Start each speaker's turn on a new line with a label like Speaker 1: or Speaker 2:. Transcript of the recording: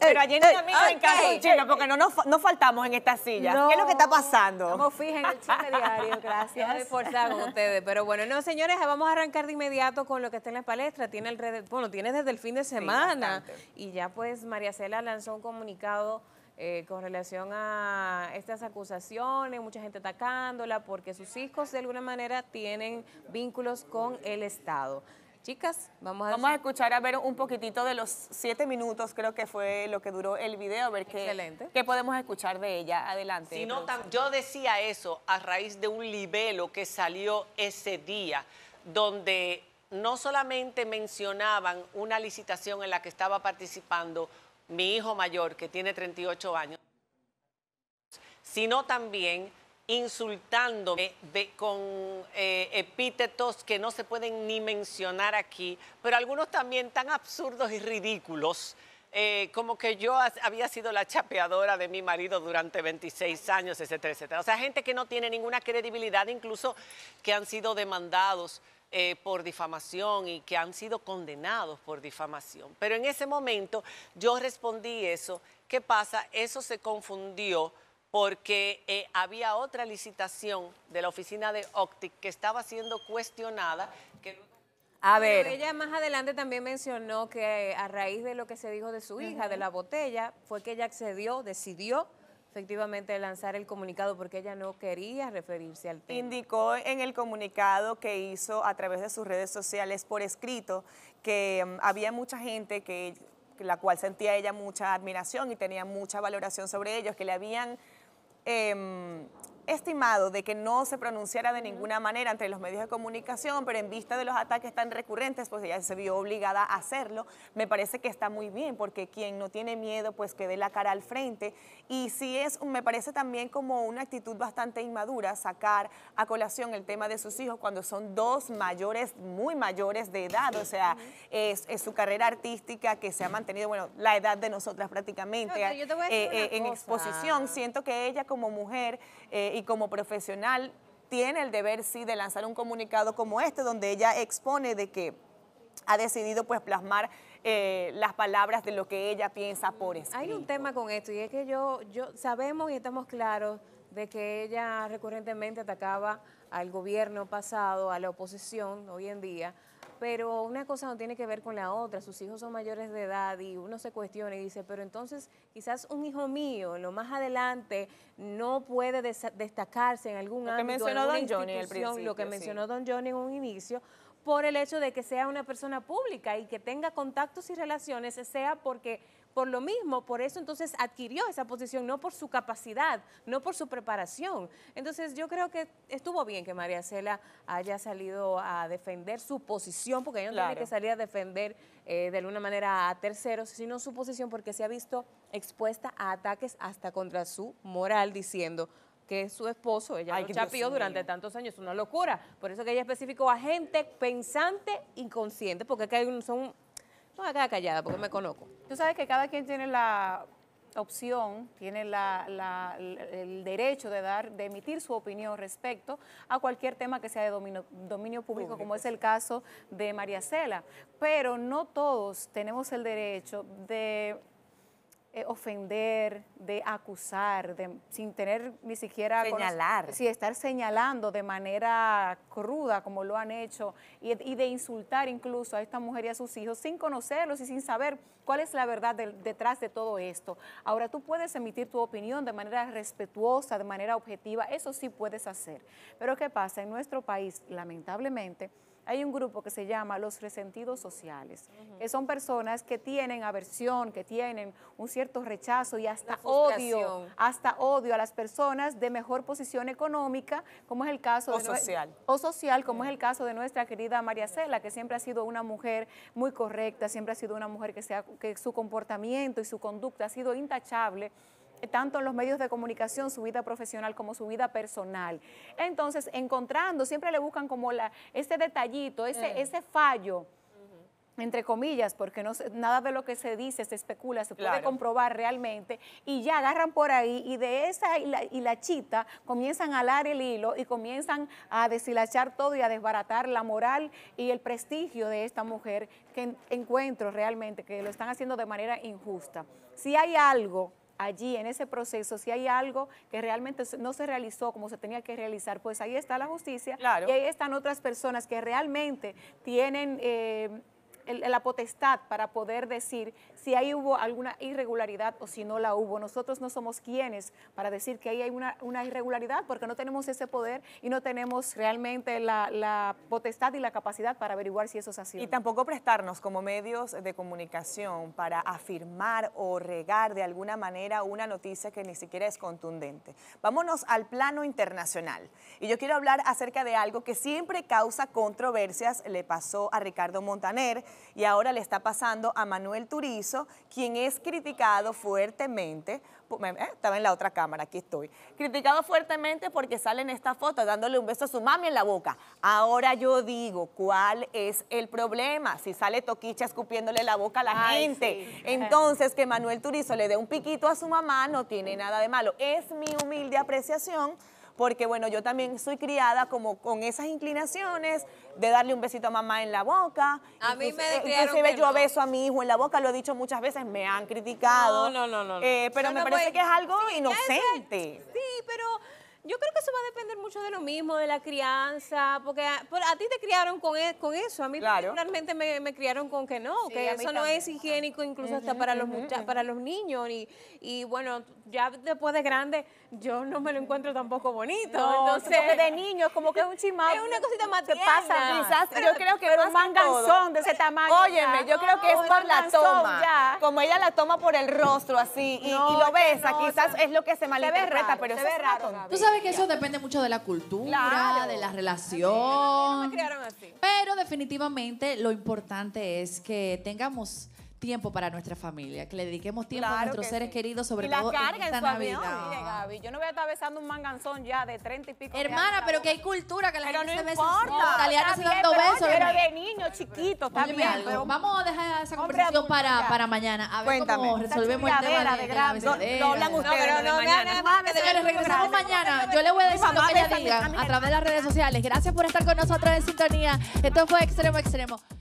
Speaker 1: pero ayer ey, también nos porque no, no, faltamos en esta
Speaker 2: silla. ¿Qué es lo que está pasando? Como fijen el chile diario, gracias. Me esforzado con ustedes, pero bueno, no, señores, vamos a arrancar de inmediato con lo que está en la palestra. Tiene bueno, tiene desde el fin de semana y ya pues María Cela lanzó un comunicado eh, con relación a estas acusaciones, mucha gente atacándola porque sus hijos de alguna manera tienen vínculos con el Estado. Chicas, vamos a... escuchar a ver un poquitito de los
Speaker 1: siete minutos, creo que fue lo que duró el video, a ver qué, podemos escuchar de ella. Adelante. yo decía eso a raíz de un libelo que salió ese día, donde no solamente mencionaban una licitación en la que estaba participando mi hijo mayor, que tiene 38 años, sino también insultándome con eh, epítetos que no se pueden ni mencionar aquí, pero algunos también tan absurdos y ridículos. Eh, como que yo había sido la chapeadora de mi marido durante 26 años, etcétera, etcétera. O sea, gente que no tiene ninguna credibilidad, incluso que han sido demandados eh, por difamación y que han sido condenados por difamación. Pero en ese momento yo respondí eso. ¿Qué pasa? Eso se confundió porque eh, había otra licitación de la oficina de Optic que estaba siendo cuestionada.
Speaker 2: A ver. Pero ella más adelante también mencionó que eh, a raíz de lo que se dijo de su hija, de la botella, fue que ella accedió, decidió efectivamente lanzar el comunicado porque ella no quería referirse al tema. Indicó en el comunicado que
Speaker 1: hizo a través de sus redes sociales por escrito que mm, había mucha gente que la cual sentía ella mucha admiración y tenía mucha valoración sobre ellos, que le habían eh, estimado de que no se pronunciara de ninguna manera entre los medios de comunicación, pero en vista de los ataques tan recurrentes, pues ella se vio obligada a hacerlo. Me parece que está muy bien, porque quien no tiene miedo, pues que dé la cara al frente. Y si es, me parece también como una actitud bastante inmadura sacar a colación el tema de sus hijos cuando son dos mayores, muy mayores de edad, o sea, es, su carrera artística que se ha mantenido, bueno, la edad de nosotras prácticamente, en exposición. Siento que ella como mujer... Eh, y como profesional tiene el deber, sí, de lanzar un comunicado como este, donde ella expone de que ha decidido pues plasmar eh, las palabras de lo que ella piensa por escrito. Hay un
Speaker 2: tema con esto y es que yo, yo sabemos y estamos claros de que ella recurrentemente atacaba al gobierno pasado, a la oposición hoy en día, pero una cosa no tiene que ver con la otra, sus hijos son mayores de edad y uno se cuestiona y dice, pero entonces quizás un hijo mío, lo más adelante, no puede destacarse en algún lo ámbito, que mencionó don Johnny principio, lo que mencionó don Johnny en un inicio, por el hecho de que sea una persona pública y que tenga contactos y relaciones, sea porque por lo mismo, por eso entonces adquirió esa posición, no por su capacidad, no por su preparación. Entonces yo creo que estuvo bien que María Cela haya salido a defender su posición, porque ella no tiene que salir a defender eh, de alguna manera a terceros, sino su posición porque se ha visto expuesta a ataques hasta contra su moral, diciendo que su esposo, ella chapió durante tantos años, es una locura. Por eso que ella especificó a gente pensante, inconsciente, porque acá son no, acá callada porque me conozco.
Speaker 3: Tú sabes que cada quien tiene la opción, tiene el derecho de dar, de emitir su opinión respecto a cualquier tema que sea de dominio, público, como es el caso de María Cela. Pero no todos tenemos el derecho de eh, ofender, de acusar, sin tener ni siquiera... Señalar. Sí, estar señalando de manera cruda como lo han hecho y, de insultar incluso a esta mujer y a sus hijos sin conocerlos y sin saber cuál es la verdad detrás de todo esto. Ahora tú puedes emitir tu opinión de manera respetuosa, de manera objetiva, eso sí puedes hacer. Pero ¿qué pasa? En nuestro país, lamentablemente, hay un grupo que se llama los resentidos sociales, que son personas que tienen aversión, que tienen un cierto rechazo y hasta odio, hasta odio a las personas de mejor posición económica, como es el caso de social. o social, como es el caso de nuestra querida María Cela, que siempre ha sido una mujer muy correcta, siempre ha sido una mujer que, sea, que su comportamiento y su conducta ha sido intachable tanto en los medios de comunicación, su vida profesional como su vida personal. Entonces, encontrando, siempre le buscan como la, ese detallito, ese, mm. ese fallo entre comillas, porque nada de lo que se dice se especula, se puede comprobar realmente, y ya agarran por ahí y de esa hilachita comienzan a alar el hilo y comienzan a deshilachar todo y a desbaratar la moral y el prestigio de esta mujer que encuentro realmente que lo están haciendo de manera injusta. Si hay algo allí en ese proceso, si hay algo que realmente no se realizó como se tenía que realizar, pues ahí está la justicia y ahí están otras personas que realmente tienen... Eh, la potestad para poder decir si ahí hubo alguna irregularidad o si no la hubo. Nosotros no somos quienes para decir que ahí hay una, irregularidad porque no tenemos ese poder y no tenemos realmente la, la potestad y la capacidad para averiguar si eso es así. Y
Speaker 1: tampoco prestarnos como medios de comunicación para afirmar o regar de alguna manera una noticia que ni siquiera es contundente. Vámonos al plano internacional. Y yo quiero hablar acerca de algo que siempre causa controversias. Le pasó a Ricardo Montaner, y ahora le está pasando a Manuel Turizo, quien es criticado fuertemente, eh, estaba en la otra cámara, aquí estoy, criticado fuertemente porque sale en esta foto dándole un beso a su mami en la boca. Ahora yo digo, ¿cuál es el problema? Si sale Toquicha escupiéndole la boca a la gente. Entonces, que Manuel Turizo le dé un piquito a su mamá no tiene nada de malo. Es mi humilde apreciación porque bueno, yo también soy criada como con esas inclinaciones de darle un besito a mamá en la boca. A mí me eh, Inclusive yo no. beso a mi hijo en la boca, lo he dicho muchas veces, me han criticado. No, no, no, no. Eh, pero me parece que es algo inocente.
Speaker 2: Yo creo que eso va a depender mucho de lo mismo, de la crianza, porque a, ti te criaron con, e, eso, a mí personalmente me, criaron con que no, que eso no es higiénico incluso hasta para los para los niños y, y, bueno, ya después de grande yo no me lo encuentro tampoco bonito, no, entonces de niño es como que es un Es una cosita más que pasa, quizás yo creo que es un manganzón de ese tamaño. Óyeme, yo creo que es por la toma,
Speaker 1: como ella la toma por el rostro así y, lo besa, quizás es lo que se malinterpreta, pero se ve raro. Tú que eso depende mucho de la cultura, de la relación. Pero definitivamente lo importante es que tengamos tiempo para nuestra familia, que le dediquemos tiempo a nuestros seres queridos, sobre todo en esta Navidad. Gaby,
Speaker 3: yo no voy a estar besando un manganzón ya de 30 y pico. Hermana, pero que hay cultura que la gente no se besa. No, pero, besos. Pero de niños chiquitos, está vamos a dejar esa conversación para, para mañana. A ver cómo resolvemos el tema de, la No hablan ustedes, no, no, Señores,
Speaker 1: regresamos mañana. Yo le voy a decir lo que ella a través de las redes sociales. Gracias por estar con nosotros en sintonía. Esto fue Extremo Extremo.